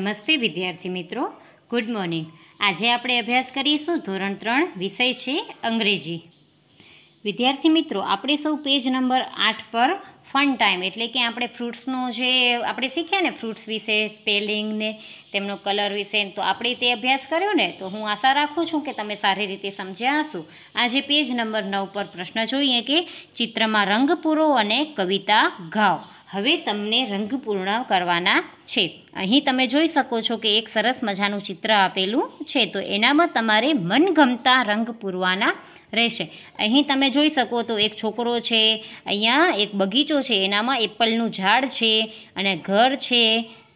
નમસ્તે વિદ્યાર્થી મિત્રો ગુડ મોર્નિંગ આજે આપણે અભ્યાસ કરીશું ધોરણ ત્રણ વિષય છે અંગ્રેજી વિદ્યાર્થી મિત્રો આપણે સૌ પેજ નંબર આઠ પર ફન ટાઈમ એટલે કે આપણે ફ્રૂટ્સનું જે આપણે શીખ્યા ને ફ્રૂટ્સ વિશે સ્પેલિંગ ને તેમનો કલર વિશે તો આપણે તે અભ્યાસ કર્યો ને તો હું આશા રાખું છું કે તમે સારી રીતે સમજ્યા હશો આજે પેજ નંબર નવ પર પ્રશ્ન જોઈએ કે ચિત્રમાં રંગ પૂરો અને કવિતા ગાઓ હવે તમને રંગ પૂર્ણ કરવાના છે અહીં તમે જોઈ શકો છો કે એક સરસ મજાનું ચિત્ર આપેલું છે તો એનામાં તમારે મનગમતા રંગ પૂરવાના રહેશે અહીં તમે જોઈ શકો તો એક છોકરો છે અહીંયા એક બગીચો છે એનામાં એપલનું ઝાડ છે અને ઘર છે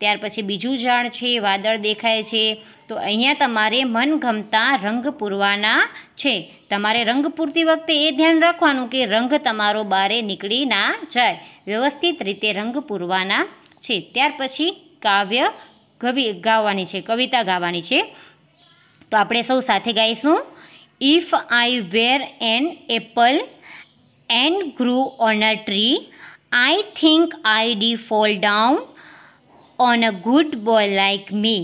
ત્યાર પછી બીજું ઝાડ છે વાદળ દેખાય છે તો અહીંયા તમારે મનગમતા રંગ પૂરવાના છે તમારે રંગ પૂરતી વખતે એ ધ્યાન રાખવાનું કે રંગ તમારો બારે નીકળી ના જાય વ્યવસ્થિત રીતે રંગ પૂરવાના છે ત્યાર પછી કાવ્ય કવિ ગાવાની છે કવિતા ગાવાની છે તો આપણે સૌ સાથે ગાઈશું if I were an apple and grew on a tree I think I'd fall down on a good boy like me.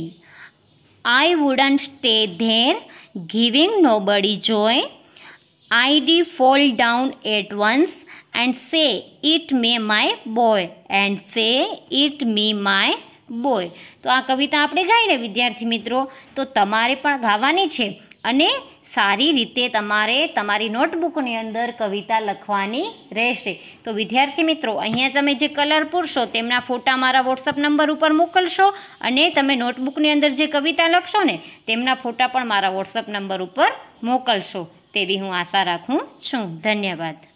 I wouldn't stay there giving nobody joy. I'd fall down at once and say, Eat me, my boy, and say, Eat me, my boy તો આ કવિતા આપણે ગાઈને વિદ્યાર્થી મિત્રો તો તમારે પણ ગાવાની છે અને સારી રીતે તમારે તમારી નોટબુકની અંદર કવિતા લખવાની રહેશે તો વિદ્યાર્થી મિત્રો અહીંયા તમે જે કલર પૂરશો તેમના ફોટા મારા વોટ્સઅપ નંબર ઉપર મોકલશો અને તમે નોટબુકની અંદર જે કવિતા લખશો ને તેમના ફોટા પણ મારા વોટ્સઅપ નંબર ઉપર મોકલશો તેવી હું આશા રાખું છું ધન્યવાદ